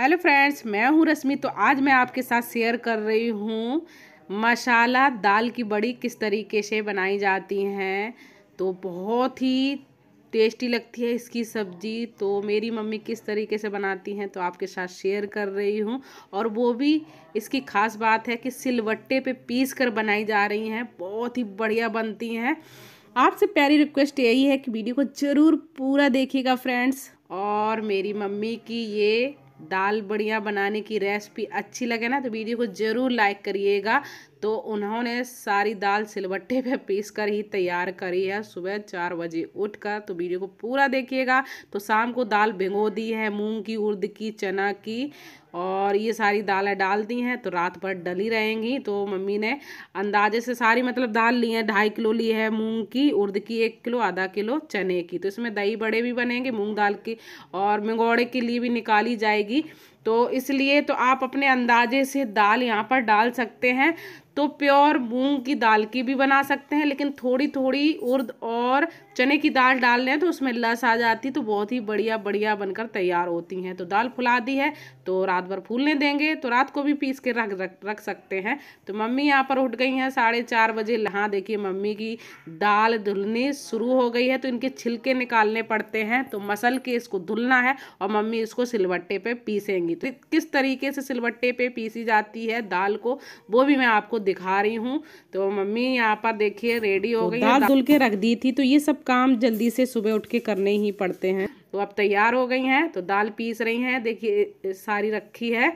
hello friends मैं हूं रश्मि तो आज मैं आपके साथ शेयर कर रही हूं मसाला दाल की बड़ी किस तरीके से बनाई जाती हैं तो बहुत ही टेस्टी लगती है इसकी सब्ज़ी तो मेरी मम्मी किस तरीके से बनाती हैं तो आपके साथ शेयर कर रही हूं और वो भी इसकी ख़ास बात है कि सिलवट्टे पे पीस कर बनाई जा रही हैं बहुत ही बढ़िया बनती हैं आपसे प्यारी रिक्वेस्ट यही है कि वीडियो को ज़रूर पूरा देखिएगा फ्रेंड्स और मेरी मम्मी की ये दाल बढ़िया बनाने की रेसिपी अच्छी लगे ना तो वीडियो को ज़रूर लाइक करिएगा तो उन्होंने सारी दाल सिलबट्टे पे पीस कर ही तैयार करी है सुबह चार बजे उठ कर तो वीडियो को पूरा देखिएगा तो शाम को दाल भिंगो दी है मूंग की उर्द की चना की और ये सारी दालें डाल दी हैं तो रात भर डली रहेंगी तो मम्मी ने अंदाजे से सारी मतलब दाल ली है ढाई किलो ली है मूंग की उर्द की एक किलो आधा किलो चने की तो इसमें दही बड़े भी बनेंगे मूंग दाल की और मंगोड़े के लिए भी निकाली जाएगी तो इसलिए तो आप अपने अंदाजे से दाल यहाँ पर डाल सकते हैं तो प्योर मूंग की दाल की भी बना सकते हैं लेकिन थोड़ी थोड़ी उर्द और चने की दाल डाल लें तो उसमें लस आ जाती तो बहुत ही बढ़िया बढ़िया बनकर तैयार होती हैं तो दाल फुला दी है तो रात भर फूलने देंगे तो रात को भी पीस के रख रख रख सकते हैं तो मम्मी यहाँ पर उठ गई हैं साढ़े चार बजे हाँ देखिए मम्मी की दाल धुलनी शुरू हो गई है तो इनके छिलके निकालने पड़ते हैं तो मसल के इसको धुलना है और मम्मी इसको सिलवट्टे पर पीसेंगी तो किस तरीके से सिलवट्टे पर पीसी जाती है दाल को वो भी मैं आपको दिखा रही हूँ तो मम्मी यहाँ पर देखिए रेडी हो तो गई दाल धुल के रख दी थी तो ये सब काम जल्दी से सुबह उठ के करने ही पड़ते हैं तो अब तैयार हो गई हैं तो दाल पीस रही हैं देखिए सारी रखी है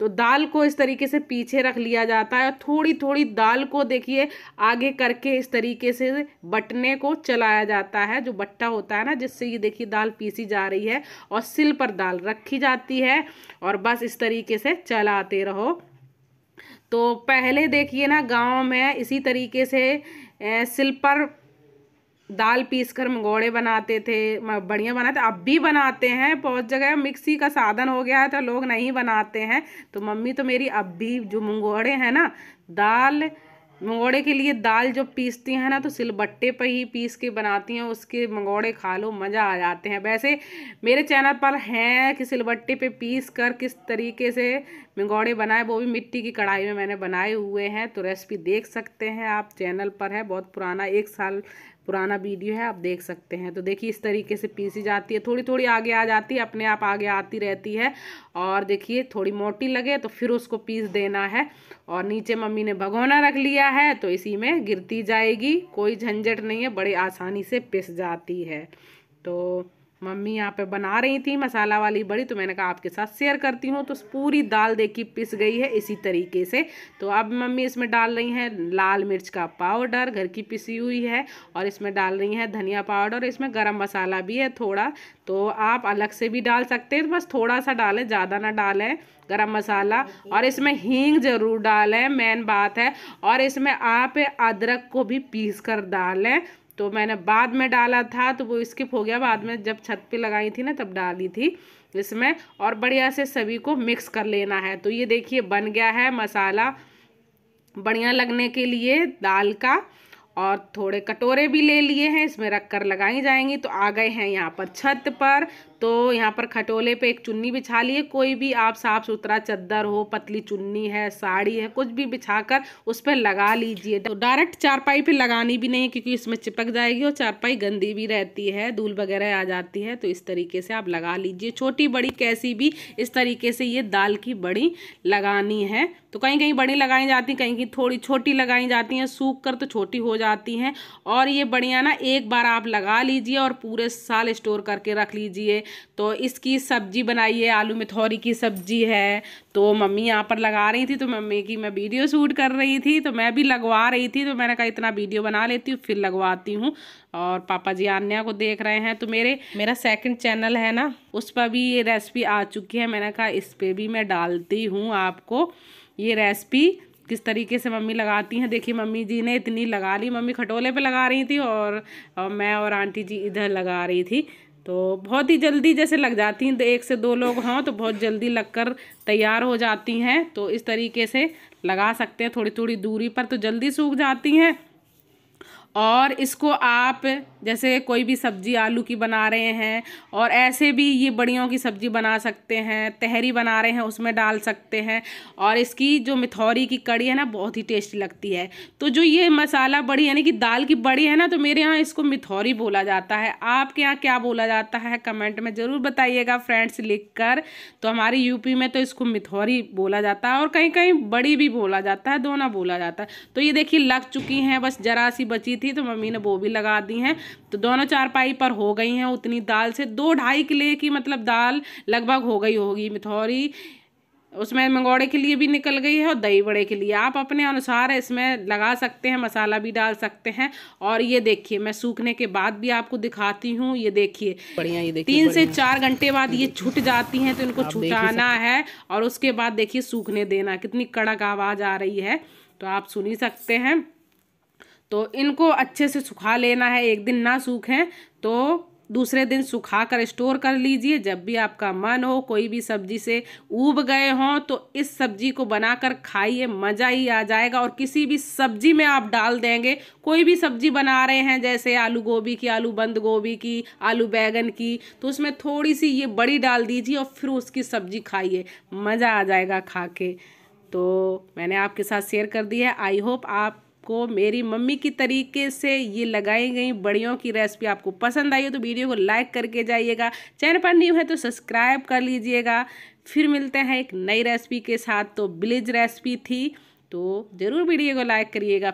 तो दाल को इस तरीके से पीछे रख लिया जाता है और थोड़ी थोड़ी दाल को देखिए आगे करके इस तरीके से बटने को चलाया जाता है जो बट्टा होता है ना जिससे ये देखिए दाल पीसी जा रही है और सिल पर दाल रखी जाती है और बस इस तरीके से चलाते रहो तो पहले देखिए ना गांव में इसी तरीके से सिल पर दाल पीस कर मंगोड़े बनाते थे बढ़िया बनाते अब भी बनाते हैं बहुत जगह मिक्सी का साधन हो गया है तो लोग नहीं बनाते हैं तो मम्मी तो मेरी अब भी जो मंगोड़े हैं ना दाल मंगोड़े के लिए दाल जो पीसती हैं ना तो सिलबट्टे पर ही पीस के बनाती हैं उसके मंगोड़े खा लो मज़ा आ जाते हैं वैसे मेरे चैनल पर हैं कि सिलबट्टे पे पीस कर किस तरीके से मंगोड़े बनाए वो भी मिट्टी की कढ़ाई में मैंने बनाए हुए हैं तो रेसिपी देख सकते हैं आप चैनल पर है बहुत पुराना एक साल पुराना वीडियो है आप देख सकते हैं तो देखिए इस तरीके से पीसी जाती है थोड़ी थोड़ी आगे आ जाती है अपने आप आगे आती रहती है और देखिए थोड़ी मोटी लगे तो फिर उसको पीस देना है और नीचे मम्मी ने भगोना रख लिया है तो इसी में गिरती जाएगी कोई झंझट नहीं है बड़े आसानी से पिस जाती है तो मम्मी यहाँ पे बना रही थी मसाला वाली बड़ी तो मैंने कहा आपके साथ शेयर करती हूँ तो पूरी दाल देखी पिस गई है इसी तरीके से तो अब मम्मी इसमें डाल रही हैं लाल मिर्च का पाउडर घर की पिसी हुई है और इसमें डाल रही हैं धनिया पाउडर इसमें गरम मसाला भी है थोड़ा तो आप अलग से भी डाल सकते हैं बस थोड़ा सा डालें ज़्यादा ना डालें गरम मसाला और इसमें हींग ज़रूर डालें मेन बात है और इसमें आप अदरक को भी पीस कर डालें तो मैंने बाद में डाला था तो वो स्किप हो गया बाद में जब छत पे लगाई थी ना तब डाली थी इसमें और बढ़िया से सभी को मिक्स कर लेना है तो ये देखिए बन गया है मसाला बढ़िया लगने के लिए दाल का और थोड़े कटोरे भी ले लिए हैं इसमें रख कर लगाई जाएंगी तो आ गए हैं यहाँ पर छत पर तो यहाँ पर खटोले पे एक चुन्नी बिछा ली है कोई भी आप साफ़ सुथरा चद्दर हो पतली चुन्नी है साड़ी है कुछ भी बिछा कर उस पर लगा लीजिए तो डायरेक्ट चारपाई पे लगानी भी नहीं है क्योंकि इसमें चिपक जाएगी और चारपाई गंदी भी रहती है धूल वगैरह आ जाती है तो इस तरीके से आप लगा लीजिए छोटी बड़ी कैसी भी इस तरीके से ये दाल की बड़ी लगानी है तो कहीं कहीं बड़ी लगाई जाती कहीं कहीं थोड़ी छोटी लगाई जाती हैं सूख कर तो छोटी हो जाती हैं और ये बढ़िया ना एक बार आप लगा लीजिए और पूरे साल स्टोर करके रख लीजिए तो इसकी सब्जी बनाई है आलू मिथौरी की सब्जी है तो मम्मी यहाँ पर लगा रही थी तो मम्मी की मैं वीडियो शूट कर रही थी तो मैं भी लगवा रही थी तो मैंने कहा इतना वीडियो बना लेती हूँ फिर लगवाती हूँ और पापा जी आन्या को देख रहे हैं तो मेरे मेरा सेकंड चैनल है ना उस पर भी ये रेसिपी आ चुकी है मैंने कहा इस पर भी मैं डालती हूँ आपको ये रेसिपी किस तरीके से मम्मी लगाती हैं देखिए मम्मी जी ने इतनी लगा ली मम्मी खटोले पे लगा रही थी और, और मैं और आंटी जी इधर लगा रही थी तो बहुत ही जल्दी जैसे लग जाती हैं तो एक से दो लोग हों तो बहुत जल्दी लगकर तैयार हो जाती हैं तो इस तरीके से लगा सकते हैं थोड़ी थोड़ी दूरी पर तो जल्दी सूख जाती हैं और इसको आप जैसे कोई भी सब्ज़ी आलू की बना रहे हैं और ऐसे भी ये बड़ियों की सब्ज़ी बना सकते हैं तहरी बना रहे हैं उसमें डाल सकते हैं और इसकी जो मिथौरी की कड़ी है ना बहुत ही टेस्टी लगती है तो जो ये मसाला बड़ी यानी कि दाल की बड़ी है ना तो मेरे यहाँ इसको मिथौरी बोला जाता है आपके यहाँ क्या बोला जाता है कमेंट में ज़रूर बताइएगा फ्रेंड्स लिख कर तो हमारे यूपी में तो इसको मिथौरी बोला जाता है और कहीं कहीं बड़ी भी बोला जाता है दोना बोला जाता है तो ये देखिए लग चुकी हैं बस ज़रा सी बची थी तो मम्मी ने वो भी लगा दी हैं तो दोनों चारपाई पर हो गई हैं उतनी दाल से दो ढाई किले की मतलब दाल लगभग हो गई होगी मिथौरी उसमें मंगोड़े के लिए भी निकल गई है और दही बड़े के लिए आप अपने अनुसार इसमें लगा सकते हैं मसाला भी डाल सकते हैं और ये देखिए मैं सूखने के बाद भी आपको दिखाती हूँ ये देखिए बढ़िया ये देखिए तीन से चार घंटे बाद ये छूट जाती हैं तो इनको छुटाना है और उसके बाद देखिए सूखने देना कितनी कड़क आवाज़ आ रही है तो आप सुन ही सकते हैं तो इनको अच्छे से सुखा लेना है एक दिन ना सूखें तो दूसरे दिन सुखा कर स्टोर कर लीजिए जब भी आपका मन हो कोई भी सब्जी से ऊब गए हों तो इस सब्जी को बनाकर खाइए मज़ा ही आ जाएगा और किसी भी सब्जी में आप डाल देंगे कोई भी सब्जी बना रहे हैं जैसे आलू गोभी की आलू बंद गोभी की आलू बैगन की तो उसमें थोड़ी सी ये बड़ी डाल दीजिए और फिर उसकी सब्जी खाइए मज़ा आ जाएगा खा के तो मैंने आपके साथ शेयर कर दी है आई होप आप आपको मेरी मम्मी की तरीके से ये लगाई गई बड़ियों की रेसिपी आपको पसंद आई हो तो वीडियो को लाइक करके जाइएगा चैनल पर न्यू है तो सब्सक्राइब कर लीजिएगा फिर मिलते हैं एक नई रेसिपी के साथ तो ब्लिज रेसिपी थी तो ज़रूर वीडियो को लाइक करिएगा